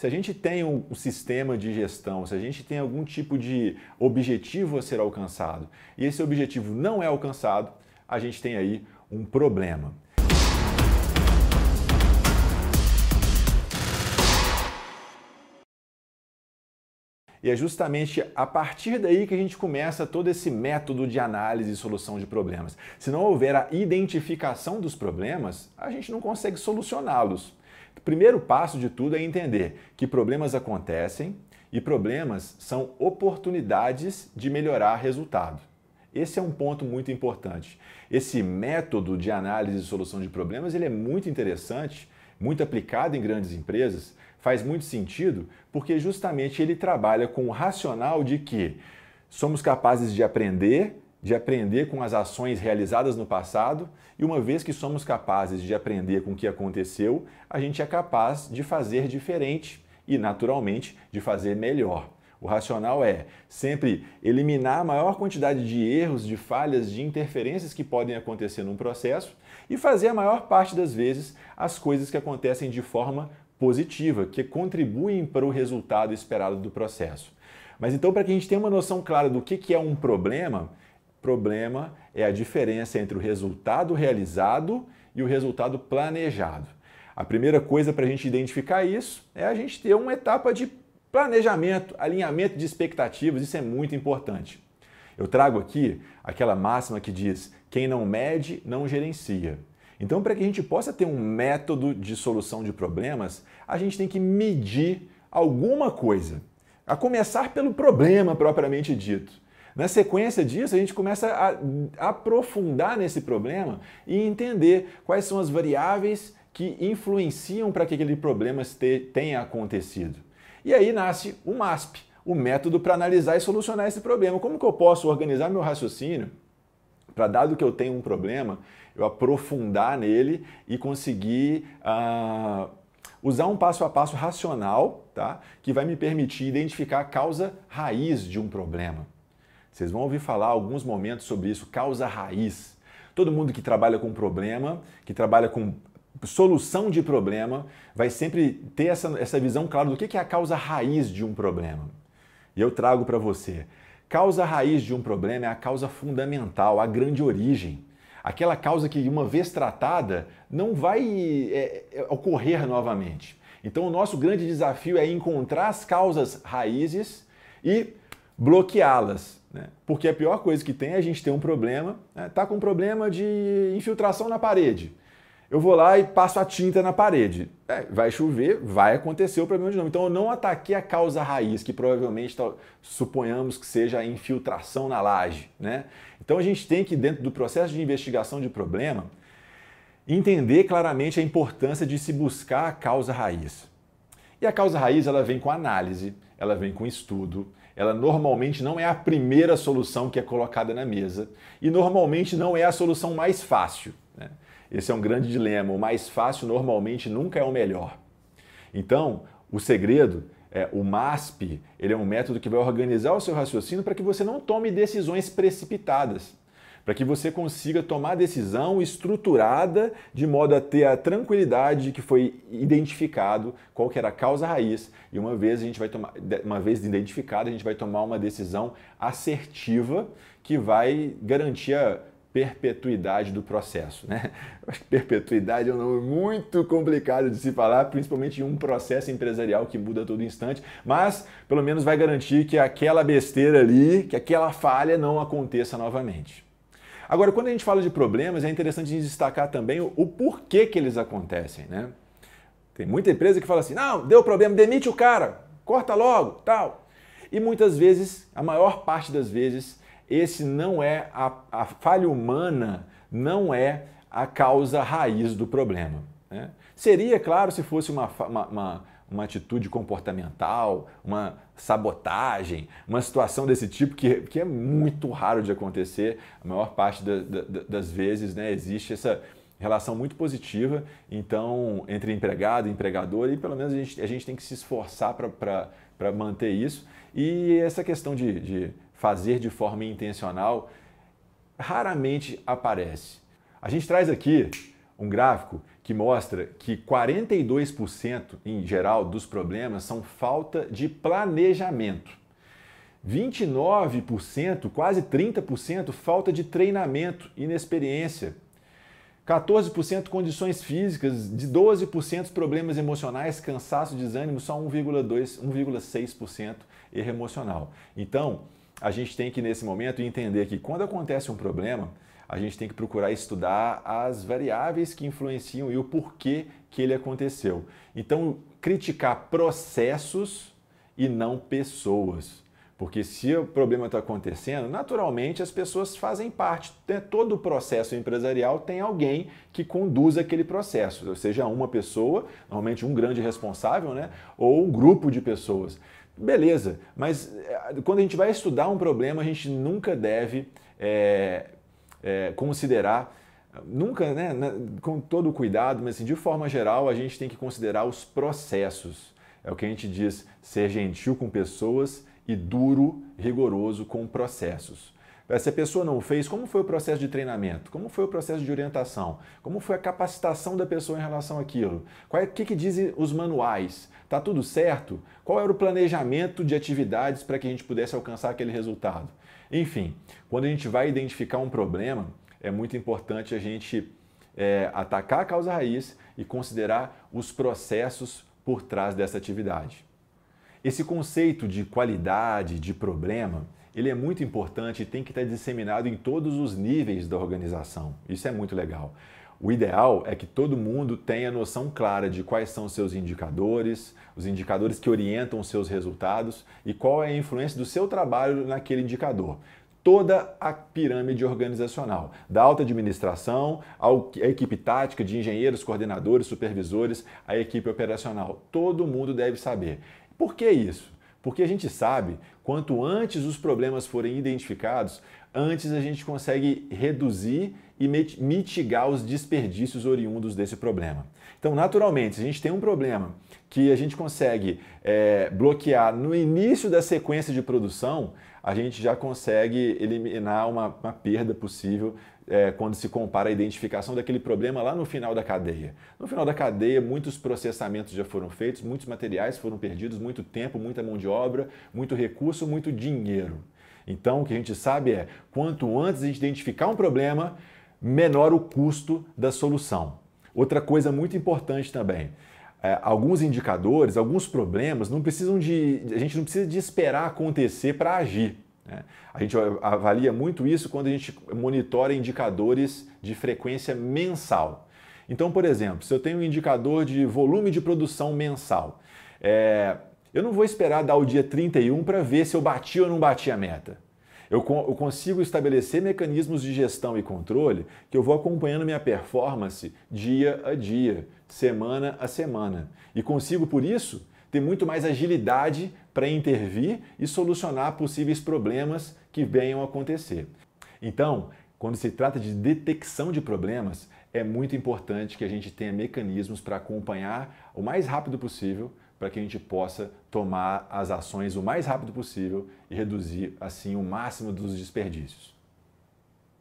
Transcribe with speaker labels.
Speaker 1: Se a gente tem um, sistema de gestão, se a gente tem algum tipo de objetivo a ser alcançado e esse objetivo não é alcançado, a gente tem aí um problema. E é justamente a partir daí que a gente começa todo esse método de análise e solução de problemas. Se não houver a identificação dos problemas, a gente não consegue solucioná-los. O primeiro passo de tudo é entender que problemas acontecem e problemas são oportunidades de melhorar resultado. Esse é um ponto muito importante. Esse método de análise e solução de problemas ele é muito interessante, muito aplicado em grandes empresas, faz muito sentido, porque justamente ele trabalha com o racional de que somos capazes de aprender, de aprender com as ações realizadas no passado, e uma vez que somos capazes de aprender com o que aconteceu, a gente é capaz de fazer diferente e, naturalmente, de fazer melhor. O racional é sempre eliminar a maior quantidade de erros, de falhas, de interferências que podem acontecer num processo e fazer a maior parte das vezes as coisas que acontecem de forma positiva, que contribuem para o resultado esperado do processo. Mas então, para que a gente tenha uma noção clara do que é um problema, problema é a diferença entre o resultado realizado e o resultado planejado. A primeira coisa para a gente identificar isso é a gente ter uma etapa de planejamento, alinhamento de expectativas, isso é muito importante. Eu trago aqui aquela máxima que diz: quem não mede, não gerencia. Então, para que a gente possa ter um método de solução de problemas, a gente tem que medir alguma coisa, a começar pelo problema propriamente dito. Na sequência disso, a gente começa a aprofundar nesse problema e entender quais são as variáveis que influenciam para que aquele problema tenha acontecido. E aí nasce o MASP, o método para analisar e solucionar esse problema. Como que eu posso organizar meu raciocínio para, dado que eu tenho um problema, eu aprofundar nele e conseguir uh, usar um passo a passo racional, tá? Que vai me permitir identificar a causa raiz de um problema. Vocês vão ouvir falar alguns momentos sobre isso, causa raiz. Todo mundo que trabalha com problema, que trabalha com solução de problema, vai sempre ter essa, essa visão clara do que é a causa raiz de um problema. E eu trago para você. Causa raiz de um problema é a causa fundamental, a grande origem. Aquela causa que, uma vez tratada, não vai é, é ocorrer novamente. Então, o nosso grande desafio é encontrar as causas raízes e bloqueá-las. Né? Porque a pior coisa que tem é a gente ter um problema, né? tá com um problema de infiltração na parede. Eu vou lá e passo a tinta na parede. É, vai chover, vai acontecer o problema de novo. Então eu não ataquei a causa raiz, que provavelmente tá, suponhamos que seja a infiltração na laje. Né? Então a gente tem que, dentro do processo de investigação de problema, entender claramente a importância de se buscar a causa raiz. E a causa raiz ela vem com análise, ela vem com estudo, ela normalmente não é a primeira solução que é colocada na mesa e normalmente não é a solução mais fácil. Né? Esse é um grande dilema. O mais fácil normalmente nunca é o melhor. Então, o segredo é, o MASP, ele é um método que vai organizar o seu raciocínio para que você não tome decisões precipitadas para que você consiga tomar decisão estruturada de modo a ter a tranquilidade de que foi identificado qual que era a causa raiz e uma vez a gente vai tomar, uma vez identificado, a gente vai tomar uma decisão assertiva que vai garantir a perpetuidade do processo. Né? Perpetuidade é um nome muito complicado de se falar, principalmente em um processo empresarial que muda a todo instante, mas pelo menos vai garantir que aquela besteira ali, que aquela falha não aconteça novamente. Agora, quando a gente fala de problemas, é interessante destacar também o, o porquê que eles acontecem, né? Tem muita empresa que fala assim: não, deu problema, demite o cara, corta logo, tal. E muitas vezes, a maior parte das vezes, esse não é a, a falha humana, não é a causa raiz do problema. Né? Seria, claro, se fosse uma, uma, uma uma atitude comportamental, uma sabotagem, uma situação desse tipo que, que é muito raro de acontecer. A maior parte da, da, das vezes né, existe essa relação muito positiva, então, entre empregado e empregador, e pelo menos a gente, a gente tem que se esforçar para manter isso. E essa questão de, de fazer de forma intencional raramente aparece. A gente traz aqui um gráfico que mostra que 42% em geral dos problemas são falta de planejamento. 29%, quase 30%, falta de treinamento, inexperiência. 14% condições físicas, de 12% problemas emocionais, cansaço, desânimo, só 1,2, 1,6% erro emocional. Então, a gente tem que nesse momento entender que quando acontece um problema, a gente tem que procurar estudar as variáveis que influenciam e o porquê que ele aconteceu. Então, criticar processos e não pessoas. Porque se o problema está acontecendo, naturalmente as pessoas fazem parte. Né? Todo o processo empresarial tem alguém que conduz aquele processo, ou seja, uma pessoa, normalmente um grande responsável, né? ou um grupo de pessoas. Beleza, mas eh, quando a gente vai estudar um problema, a gente nunca deve é, é, considerar nunca, né, né com todo cuidado, mas assim, de forma geral, a gente tem que considerar os processos. É o que a gente diz, ser gentil com pessoas e duro, rigoroso com processos. É, se a pessoa não fez, como foi o processo de treinamento? Como foi o processo de orientação? Como foi a capacitação da pessoa em relação àquilo? É, o é, que, que dizem os manuais? Está tudo certo? Qual era o planejamento de atividades para que a gente pudesse alcançar aquele resultado? Enfim, quando a gente vai identificar um problema, é muito importante a gente é, atacar a causa raiz e considerar os processos por trás dessa atividade. Esse conceito de qualidade, de problema, ele é muito importante e tem que estar disseminado em todos os níveis da organização. Isso é muito legal. O ideal é que todo mundo tenha noção clara de quais são seus indicadores, os indicadores que orientam os seus resultados e qual é a influência do seu trabalho naquele indicador. Toda a pirâmide organizacional, da alta administração, a equipe tática de engenheiros, coordenadores, supervisores, a equipe operacional. Todo mundo deve saber. Por que isso? Porque a gente sabe, quanto antes os problemas forem identificados, antes a gente consegue reduzir e mitigar os desperdícios oriundos desse problema. Então, naturalmente, se a gente tem um problema que a gente consegue é, bloquear no início da sequência de produção, a gente já consegue eliminar uma, uma perda possível é, quando se compara a identificação daquele problema lá no final da cadeia. No final da cadeia, muitos processamentos já foram feitos, muitos materiais foram perdidos, muito tempo, muita mão de obra, muito recurso, muito dinheiro. Então, o que a gente sabe é quanto antes a gente identificar um problema, menor o custo da solução. Outra coisa muito importante também. É, alguns indicadores, alguns problemas, não precisam de. A gente não precisa de esperar acontecer para agir. É. A gente avalia muito isso quando a gente monitora indicadores de frequência mensal. Então, por exemplo, se eu tenho um indicador de volume de produção mensal, é, eu não vou esperar dar o dia 31 para ver se eu bati ou não bati a meta. Eu, eu consigo estabelecer mecanismos de gestão e controle que eu vou acompanhando minha performance dia a dia, semana a semana. E consigo, por isso, ter muito mais agilidade para intervir e solucionar possíveis problemas que venham a acontecer. Então, quando se trata de detecção de problemas, é muito importante que a gente tenha mecanismos para acompanhar o mais rápido possível para que a gente possa tomar as ações o mais rápido possível e reduzir assim o máximo dos desperdícios.